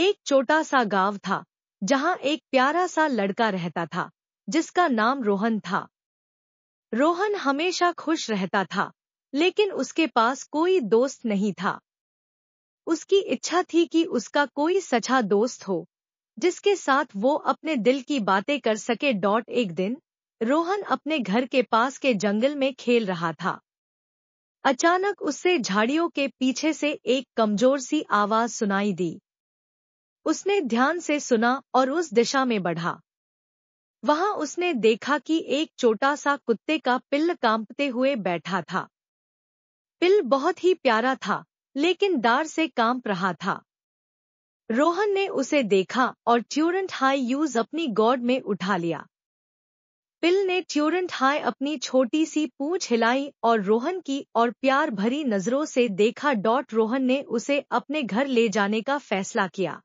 एक छोटा सा गांव था जहां एक प्यारा सा लड़का रहता था जिसका नाम रोहन था रोहन हमेशा खुश रहता था लेकिन उसके पास कोई दोस्त नहीं था उसकी इच्छा थी कि उसका कोई सच्चा दोस्त हो जिसके साथ वो अपने दिल की बातें कर सके डॉट एक दिन रोहन अपने घर के पास के जंगल में खेल रहा था अचानक उससे झाड़ियों के पीछे से एक कमजोर सी आवाज सुनाई दी उसने ध्यान से सुना और उस दिशा में बढ़ा वहां उसने देखा कि एक छोटा सा कुत्ते का पिल्ल कांपते हुए बैठा था पिल बहुत ही प्यारा था लेकिन डार से कांप रहा था रोहन ने उसे देखा और ट्यूरेंट हाई यूज अपनी गॉड में उठा लिया पिल ने ट्यूरेंट हाई अपनी छोटी सी पूंछ हिलाई और रोहन की और प्यार भरी नजरों से देखा डॉट रोहन ने उसे अपने घर ले जाने का फैसला किया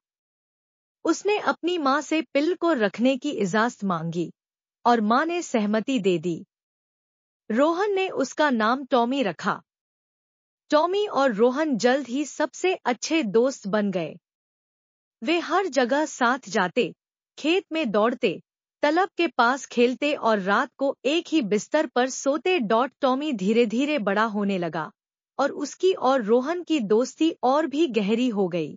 उसने अपनी माँ से पिल को रखने की इजाजत मांगी और माँ ने सहमति दे दी रोहन ने उसका नाम टॉमी रखा टॉमी और रोहन जल्द ही सबसे अच्छे दोस्त बन गए वे हर जगह साथ जाते खेत में दौड़ते तलब के पास खेलते और रात को एक ही बिस्तर पर सोते डॉट टॉमी धीरे धीरे बड़ा होने लगा और उसकी और रोहन की दोस्ती और भी गहरी हो गई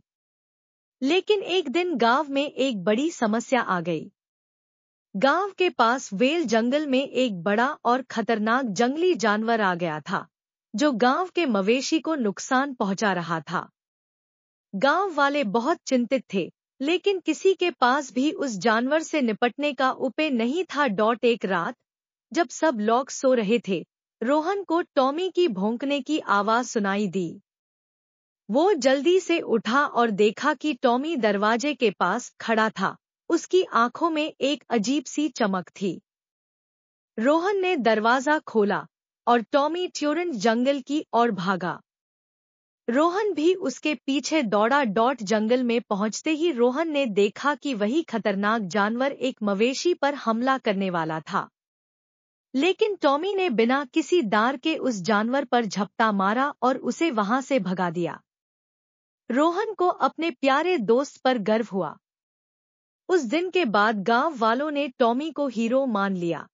लेकिन एक दिन गांव में एक बड़ी समस्या आ गई गांव के पास वेल जंगल में एक बड़ा और खतरनाक जंगली जानवर आ गया था जो गांव के मवेशी को नुकसान पहुंचा रहा था गांव वाले बहुत चिंतित थे लेकिन किसी के पास भी उस जानवर से निपटने का उपाय नहीं था डॉट एक रात जब सब लोग सो रहे थे रोहन को टॉमी की भोंकने की आवाज सुनाई दी वो जल्दी से उठा और देखा कि टॉमी दरवाजे के पास खड़ा था उसकी आंखों में एक अजीब सी चमक थी रोहन ने दरवाजा खोला और टॉमी ट्यूरन जंगल की ओर भागा रोहन भी उसके पीछे दौड़ा डॉट जंगल में पहुंचते ही रोहन ने देखा कि वही खतरनाक जानवर एक मवेशी पर हमला करने वाला था लेकिन टॉमी ने बिना किसी दार के उस जानवर पर झपटा मारा और उसे वहां से भगा दिया रोहन को अपने प्यारे दोस्त पर गर्व हुआ उस दिन के बाद गांव वालों ने टॉमी को हीरो मान लिया